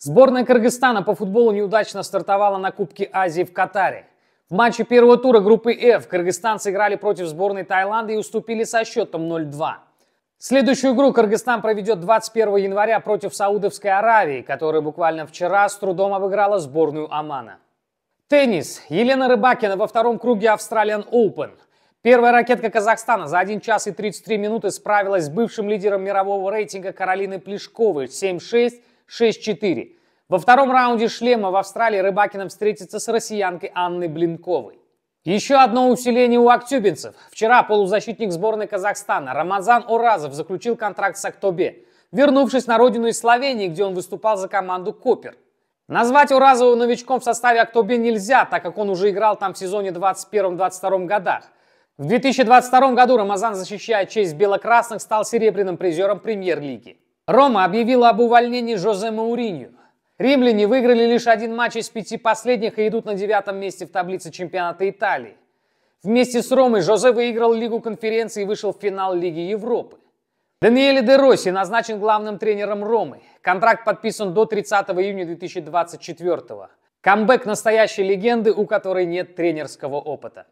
Сборная Кыргызстана по футболу неудачно стартовала на Кубке Азии в Катаре. В матче первого тура группы F э кыргызстанцы играли против сборной Таиланда и уступили со счетом 0-2. Следующую игру Кыргызстан проведет 21 января против Саудовской Аравии, которая буквально вчера с трудом обыграла сборную Омана. Теннис. Елена Рыбакина во втором круге Австралиан Open. Первая ракетка Казахстана за 1 час и 33 минуты справилась с бывшим лидером мирового рейтинга Каролиной Плешковой 7-6, 6-4. Во втором раунде шлема в Австралии Рыбакиным встретится с россиянкой Анной Блинковой. Еще одно усиление у актюбинцев. Вчера полузащитник сборной Казахстана Рамазан Уразов заключил контракт с Актобе, вернувшись на родину из Словении, где он выступал за команду Копер. Назвать Уразова новичком в составе Актобе нельзя, так как он уже играл там в сезоне 21-22 годах. В 2022 году Рамазан, защищая честь белокрасных, стал серебряным призером премьер-лиги. Рома объявила об увольнении Жозе Мауринью. Римляне выиграли лишь один матч из пяти последних и идут на девятом месте в таблице чемпионата Италии. Вместе с Ромой Жозе выиграл Лигу конференции и вышел в финал Лиги Европы. Даниэле Де Росси назначен главным тренером Ромы. Контракт подписан до 30 июня 2024 Камбэк настоящей легенды, у которой нет тренерского опыта.